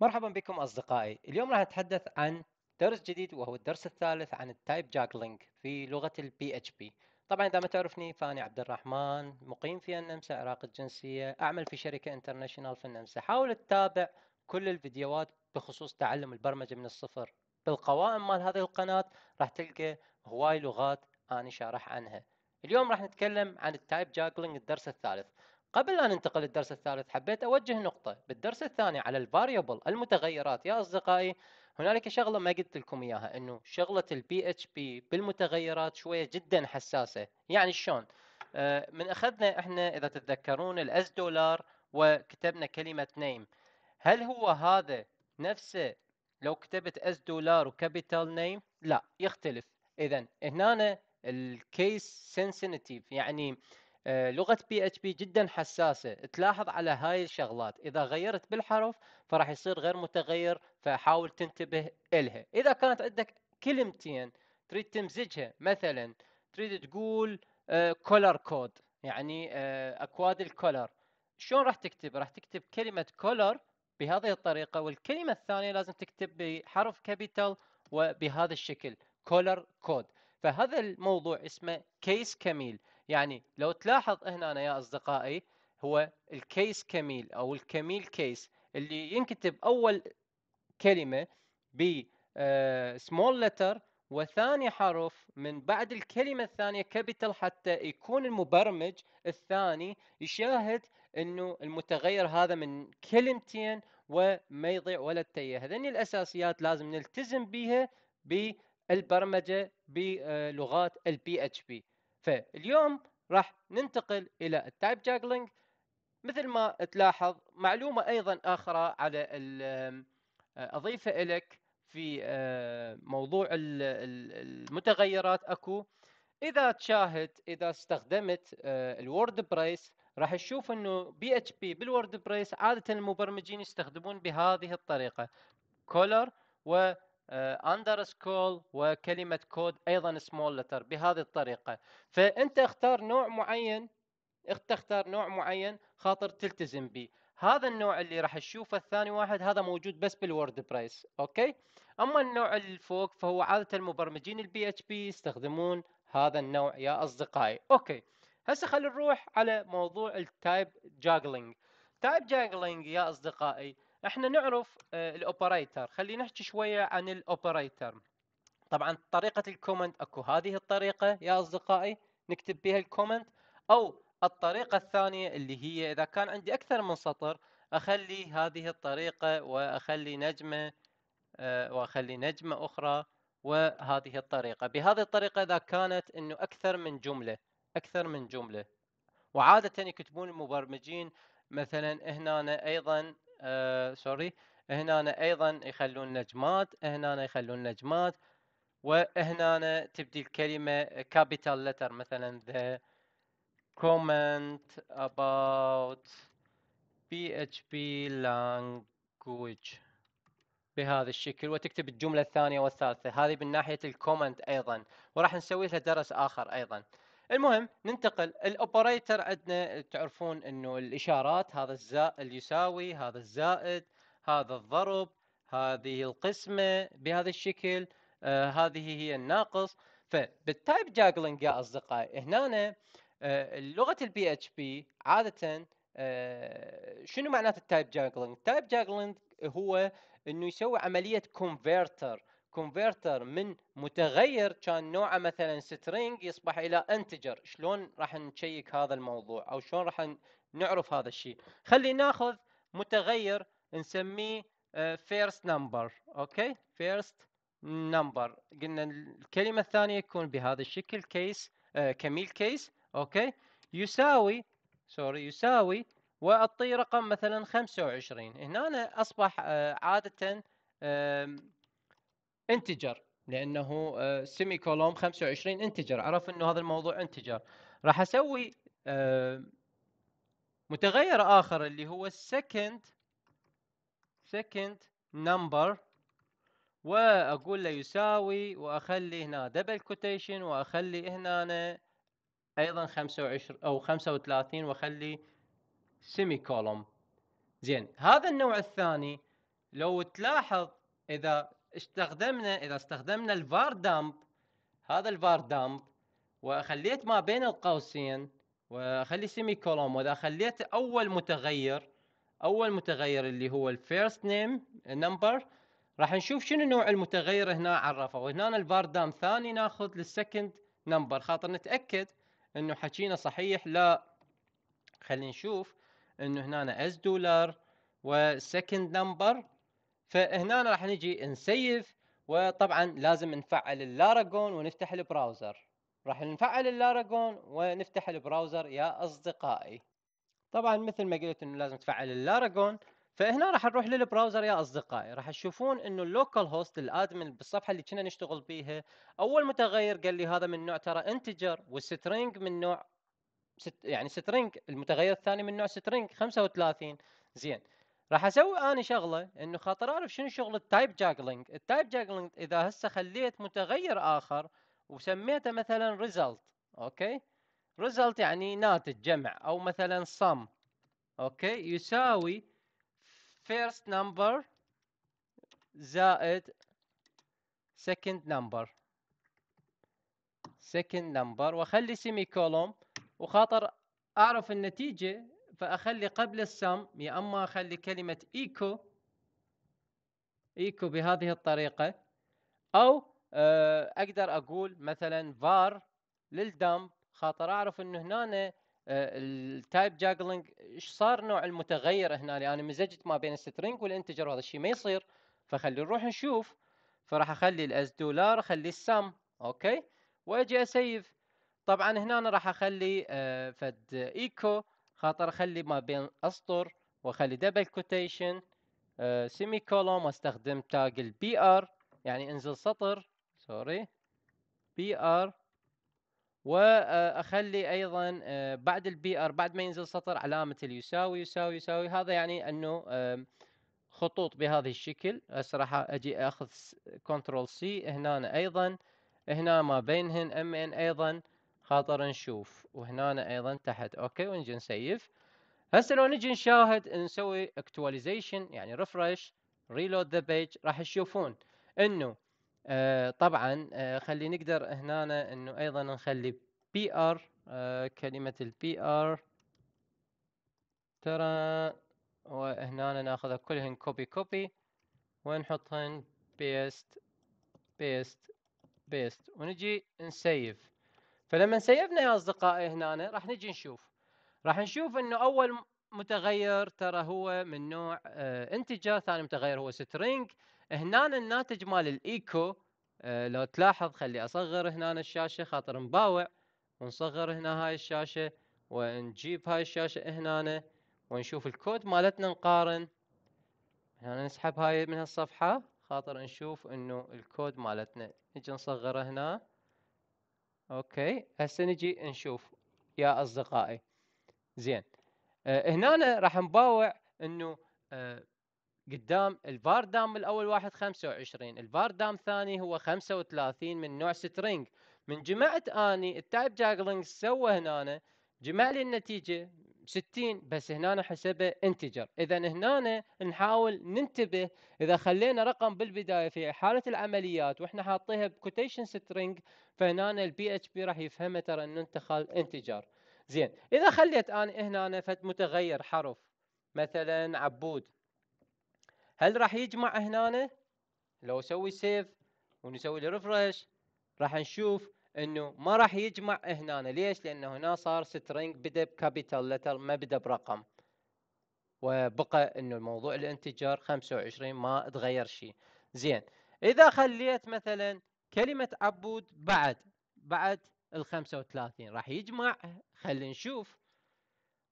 مرحبا بكم أصدقائي اليوم راح نتحدث عن درس جديد وهو الدرس الثالث عن التايب جاكلينج في لغة اتش PHP طبعا إذا ما تعرفني فاني عبد الرحمن مقيم في النمسا عراقي الجنسية أعمل في شركة انترناشونال في النمسا حاول تتابع كل الفيديوهات بخصوص تعلم البرمجة من الصفر بالقوائم مال هذه القناة راح تلقى هواي لغات أنا شارح عنها اليوم راح نتكلم عن التايب جاكلينج الدرس الثالث قبل أن ننتقل للدرس الثالث حبيت أوجه نقطة بالدرس الثاني على الفاريبل المتغيرات يا أصدقائي هنالك شغلة ما قلت لكم إياها أنه شغلة البي اتش بي بالمتغيرات شوية جدا حساسة يعني شلون آه، من أخذنا إحنا إذا تتذكرون الأس دولار وكتبنا كلمة نيم هل هو هذا نفسه لو كتبت اس دولار وكابيتال نيم لا يختلف اذا هنا الكيس سنسيتيف يعني آه، لغه بي اتش بي جدا حساسه تلاحظ على هاي الشغلات اذا غيرت بالحرف فراح يصير غير متغير فحاول تنتبه الها اذا كانت عندك كلمتين تريد تمزجها مثلا تريد تقول كولر آه، كود يعني آه، اكواد الكولر شلون راح تكتب راح تكتب كلمه كولر بهذه الطريقه والكلمه الثانيه لازم تكتب بحرف كابيتال وبهذا الشكل كولر كود فهذا الموضوع اسمه كيس كميل يعني لو تلاحظ هنا يا أصدقائي هو الكيس كميل أو الكميل كيس اللي ينكتب أول كلمة ب سمول آه، لتر وثاني حرف من بعد الكلمة الثانية كابيتال حتى يكون المبرمج الثاني يشاهد انه المتغير هذا من كلمتين وما يضيع ولا تيه هذني الاساسيات لازم نلتزم بها بالبرمجة بلغات آه، البي اتش بي فاليوم راح ننتقل الى التايب جاجلينج مثل ما تلاحظ معلومه ايضا اخرى على آه، اضيفها لك في آه، موضوع المتغيرات اكو اذا تشاهد اذا استخدمت آه، الورد بريس راح تشوف انه بي اتش بي بالورد بريس عاده المبرمجين يستخدمون بهذه الطريقه كولر و اندر آه، سكول وكلمه كود ايضا سمول لتر بهذه الطريقه فانت اختار نوع معين تختار نوع معين خاطر تلتزم به هذا النوع اللي راح تشوفه الثاني واحد هذا موجود بس بالورد برايس اوكي اما النوع اللي فوق فهو عاده المبرمجين البي اتش بي يستخدمون هذا النوع يا اصدقائي اوكي هسه خلينا نروح على موضوع التايب جاجلينج تايب جاجلينج يا اصدقائي احنا نعرف آه، الاوبريتر خلينا نحكي شويه عن الاوبريتر طبعا طريقه الكومنت اكو هذه الطريقه يا اصدقائي نكتب بها الكومنت او الطريقه الثانيه اللي هي اذا كان عندي اكثر من سطر اخلي هذه الطريقه واخلي نجمه آه، واخلي نجمه اخرى وهذه الطريقه بهذه الطريقه اذا كانت انه اكثر من جمله اكثر من جمله وعاده يكتبون المبرمجين مثلا هنا ايضا آه، سوري هنا ايضا يخلون نجمات هنا يخلون نجمات وهنا تبدي الكلمه كابيتال لتر مثلا the comment about PHP language بهذا الشكل وتكتب الجملة الثانية والثالثة هذه من ناحية الكومنت أيضا وراح نسوي لها درس آخر أيضا المهم ننتقل الاوبريتر عندنا تعرفون انه الاشارات هذا الزائد يساوي هذا الزائد هذا الضرب هذه القسمه بهذا الشكل آه هذه هي الناقص فبالتايب جاجلنج يا اصدقائي هنا آه لغه البي اتش بي عاده آه شنو معناته التايب جاجلنج؟ التايب جاجلنج هو انه يسوي عمليه كونفرتر كونفرتر من متغير كان نوعه مثلا سترينج يصبح الى انتجر شلون راح نشيك هذا الموضوع او شلون راح نعرف هذا الشيء خلي ناخذ متغير نسميه فيرست آه، نمبر اوكي فيرست نمبر قلنا الكلمه الثانيه يكون بهذا الشكل كيس آه، كميل كيس اوكي يساوي سوري يساوي واعطيه رقم مثلا 25 هنا أنا اصبح آه، عاده انتجر لانه آه، سيمي كولوم 25 انتجر عرف انه هذا الموضوع انتجر راح اسوي آه، متغير اخر اللي هو السكند سكند نمبر واقول له يساوي واخلي هنا دبل كوتيشن واخلي هنا أنا ايضا 25 او 35 واخلي سيمي كولوم زين هذا النوع الثاني لو تلاحظ اذا استخدمنا اذا استخدمنا الفار دامب هذا الفار دامب وخليت ما بين القوسين واخلي سيمي كولوم واذا خليت اول متغير اول متغير اللي هو الفيرست نيم نمبر راح نشوف شنو نوع المتغير هنا عرفه وهنا الفار دامب ثاني ناخذ للسكند نمبر خاطر نتاكد انه حكينا صحيح لا خلينا نشوف انه هنا اس دولار وسكند نمبر فهنا راح نجي نسيف وطبعا لازم نفعل اللاراجون ونفتح البراوزر راح نفعل اللاراجون ونفتح البراوزر يا اصدقائي طبعا مثل ما قلت انه لازم تفعل اللاراجون فهنا راح نروح للبراوزر يا اصدقائي راح تشوفون انه اللوكال هوست الادمن بالصفحه اللي كنا نشتغل بيها اول متغير قال لي هذا من نوع ترى انتجر والسترينج من نوع ست يعني سترينج المتغير الثاني من نوع سترينج 35 زين راح اسوي انا شغله انه خاطر اعرف شنو شغل التايب جاجلينج التايب جاجلينج اذا هسه خليت متغير اخر وسميته مثلا ريزلت اوكي ريزلت يعني ناتج جمع او مثلا sum اوكي يساوي first number زائد second number second number واخلي سيمي كولوم وخاطر اعرف النتيجه فأخلي قبل السم يا أما أخلي كلمة إيكو إيكو بهذه الطريقة أو آه، أقدر أقول مثلا فار للدم خاطر أعرف أنه هنا التايب جاجلنج ايش صار نوع المتغير هنا لأني يعني مزجت ما بين السترينج والانتجر وهذا الشيء ما يصير فخلي نروح نشوف فراح اخلي الاس دولار اخلي السم اوكي واجي اسيف طبعا هنا راح اخلي آه، فد ايكو خاطر اخلي ما بين اسطر واخلي دبل كوتيشن سيمي كولوم واستخدم تاج البي ار يعني انزل سطر سوري بي ار آه، واخلي ايضا آه، بعد البي ار بعد ما ينزل سطر علامه اليساوي يساوي يساوي هذا يعني انه خطوط بهذا الشكل هسه راح اجي اخذ كنترول سي هنا ايضا هنا ما بينهن ام ان ايضا خاطر نشوف وهنا ايضا تحت اوكي ونجي نسيف هسه لو نجي نشاهد نسوي اكتواليزيشن يعني ريفرش ريلود ذا بيج راح تشوفون انه آه طبعا آه خلي نقدر هنا انه ايضا نخلي بي ار آه كلمه البي ار ترى وهنا ناخذها كلهن كوبي كوبي ونحطهن بيست بيست بيست ونجي نسيف فلما سيبنا يا أصدقائي هنا راح نجي نشوف راح نشوف أنه أول متغير ترى هو من نوع آه، انتجر ثاني متغير هو سترينج هنا الناتج مال الايكو آه، لو تلاحظ خلي اصغر هنا الشاشه خاطر مباوع ونصغر هنا هاي الشاشه ونجيب هاي الشاشه هنا ونشوف الكود مالتنا نقارن هنا نسحب هاي من هالصفحه خاطر نشوف انه الكود مالتنا نجي نصغره هنا اوكي هسه نجي نشوف يا اصدقائي زين أه هنا راح نباوع انه أه قدام الفار دام الاول واحد 25 الفار دام الثاني هو 35 من نوع سترينج من جمعت اني التايب جاجلينج سوى هنا جمع لي النتيجه 60 بس هنا نحسبه انتجر اذا هنا نحاول ننتبه اذا خلينا رقم بالبدايه في حاله العمليات واحنا حاطيها بكوتيشن سترينج فهنا البي اتش بي راح يفهمه ترى انه انتقل انتجر زين اذا خليت انا هنا فد متغير حرف مثلا عبود هل راح يجمع هنا لو اسوي سيف ونسوي له ريفرش راح نشوف انه ما راح يجمع هنا ليش لانه هنا صار سترينج بدا بكابيتال لتر ما بدا برقم وبقى انه الموضوع الانتجار 25 ما تغير شيء زين اذا خليت مثلا كلمه عبود بعد بعد ال 35 راح يجمع خلينا نشوف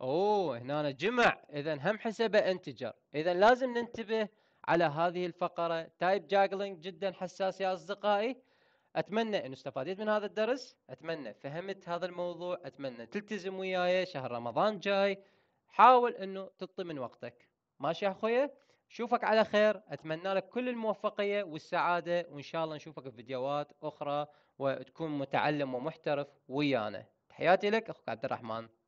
اوه هنا جمع اذا هم حسبه انتجر اذا لازم ننتبه على هذه الفقره تايب جاجلينج جدا حساس يا اصدقائي اتمنى انه استفاديت من هذا الدرس اتمنى فهمت هذا الموضوع اتمنى تلتزم وياي شهر رمضان جاي حاول انه تطي من وقتك ماشي يا اخويا شوفك على خير اتمنى لك كل الموفقيه والسعاده وان شاء الله نشوفك في فيديوهات اخرى وتكون متعلم ومحترف ويانا تحياتي لك اخوك عبد الرحمن